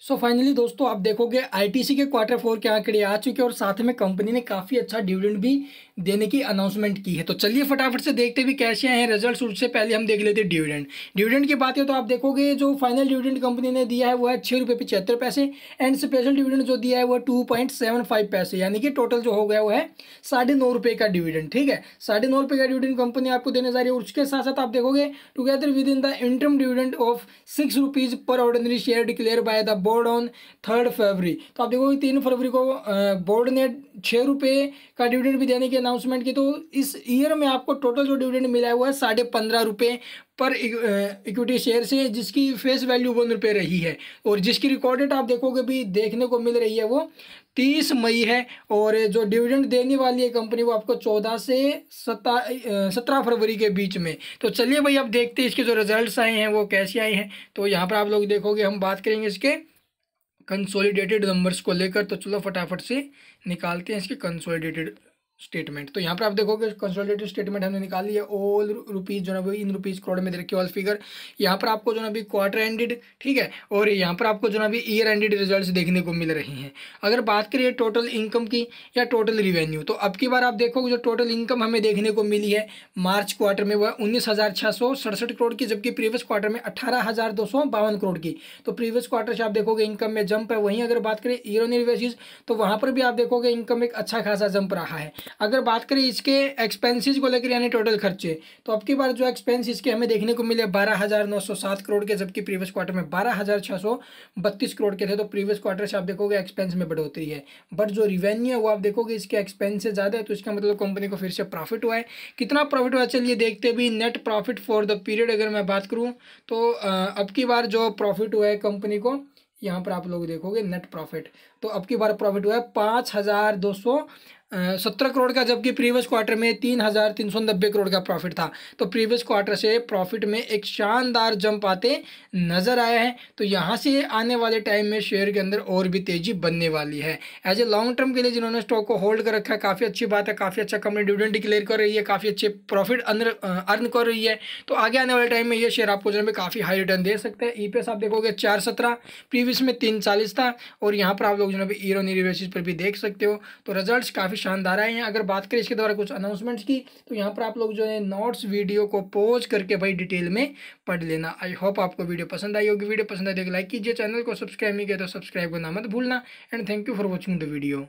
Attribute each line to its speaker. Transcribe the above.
Speaker 1: सो so finally दोस्तों आप देखोगे आईटीसी के क्वार्टर फोर के आंकड़े आ चुके और साथ में कंपनी ने काफ़ी अच्छा डिविडेंड भी देने की अनाउंसमेंट की है तो चलिए फटाफट से देखते भी कैसे हैं रिजल्ट उससे पहले हम देख लेते हैं डिविडेंड डिविडेंड की बात है तो आप देखोगे जो फाइनल डिविडेंड कंपनी ने दिया है वो है छः रुपये पचहत्तर पैसे एंड स्पेशल डिविडेंड जो दिया है वो टू पॉइंट सेवन फाइव पैसे यानी कि टोटल जो हो गया वो है साढ़े नौ का डिविडेंड ठीक है साढ़े नौ रुपये का डिविडेंड कंपनी आपको देने जा रही है उसके साथ साथ आप देखोगे together with in the interim dividend of six rupees पर ordinary share declare by the board on third February तो आप देखोगे तीन फरवरी को बोर्ड ने छः रुपये का डिविडेंड भी देने की अनाउंसमेंट की तो इस ईयर में आपको टोटल जो डिविडेंड मिला हुआ है साढ़े पंद्रह रुपये पर इक्विटी शेयर से जिसकी फेस वैल्यू वन रुपये रही है और जिसकी रिकॉर्डेड आप देखोगे भी देखने को मिल रही है वो तीस मई है और जो डिविडेंड देने वाली है कंपनी वो आपको चौदह से सता सत्रह फरवरी के बीच में तो चलिए भाई आप देखते हैं इसके जो रिजल्ट्स आए हैं वो कैसे आए हैं तो यहाँ पर आप लोग देखोगे हम बात करेंगे इसके कंसोलिडेटेड नंबर्स को लेकर तो चलो फटाफट से निकालते हैं इसके कंसोलिडेटेड स्टेटमेंट तो यहाँ पर आप देखोगे कंसोलिडेटेड स्टेटमेंट हमने निकाल लिया ऑल रुपीज़ जो है इन रुपीज़ करोड़ में दे रखी ऑल फिगर यहाँ पर आपको जो है अभी क्वार्टर एंडेड ठीक है और यहाँ पर आपको जो है अभी ईयर एंडेड रिजल्ट्स देखने को मिल रही हैं अगर बात करिए टोटल इनकम की या टोटल रिवेन्यू तो अब की बार आप देखोगे जो टोटल इनकम हमें देखने को मिली है मार्च क्वार्टर में वह उन्नीस करोड़ की जबकि प्रीवियस क्वार्टर में अठारह करोड़ की तो प्रीवियस क्वार्टर से आप देखोगे इनकम में जंप है वहीं अगर बात करें ईयर ऑन ईयर बेसिस तो वहाँ पर भी आप देखोगे इनकम एक अच्छा खासा जंप रहा है अगर बात करें इसके एक्सपेंसेस को लेकर यानी टोटल खर्चे तो अब की बार जो एक्सपेंस इसके हमें देखने को मिले बारह हज़ार नौ सौ सात करोड़ के जबकि प्रीवियस क्वार्टर में बारह हज़ार छः सौ बत्तीस करोड़ के थे तो प्रीवियस क्वार्टर से आप देखोगे एक्सपेंस में बढ़ोतरी है बट जो रिवेन्यू है वो आप देखोगे इसके एक्सपेंस से ज़्यादा है तो इसका मतलब कंपनी को फिर से प्रॉफिट हुआ है कितना प्रॉफिट हुआ चलिए देखते भी net profit for the period अगर मैं बात करूँ तो, तो अब की बार जो प्रॉफिट हुआ है कंपनी को यहाँ पर आप लोग देखोगे नेट प्रॉफिट तो अब की बार प्रॉफिट हुआ है पाँच हज़ार दो सौ सत्रह करोड़ का जबकि प्रीवियस क्वार्टर में तीन हज़ार तीन सौ नब्बे करोड़ का प्रॉफिट था तो प्रीवियस क्वार्टर से प्रॉफिट में एक शानदार जंप आते नज़र आया है तो यहाँ से आने वाले टाइम में शेयर के अंदर और भी तेज़ी बनने वाली है एज ए लॉन्ग टर्म के लिए जिन्होंने स्टॉक को होल्ड कर रखा है काफ़ी अच्छी बात है काफ़ी अच्छा कंपनी डिविडेंड डिक्लेयर कर रही है काफ़ी अच्छे प्रॉफिट अर्न कर रही है तो आगे आने वाले टाइम में ये शेयर आपको जो है काफ़ी हाई रिटर्न दे सकते हैं ई e आप देखोगे चार सत्रह प्रीवियस में तीन चालीस था और यहाँ पर आप लोग जो है ईयर पर भी देख सकते हो तो रिजल्ट काफ़ी काफ़ी शानदार आए हैं अगर बात करें इसके द्वारा कुछ अनाउंसमेंट्स की तो यहाँ पर आप लोग जो है नोट्स वीडियो को पोज करके भाई डिटेल में पढ़ लेना आई होप आपको वीडियो पसंद आई होगी वीडियो पसंद आई तो लाइक कीजिए चैनल को सब्सक्राइब नहीं किया तो सब्सक्राइब करना मत भूलना and thank you for watching the video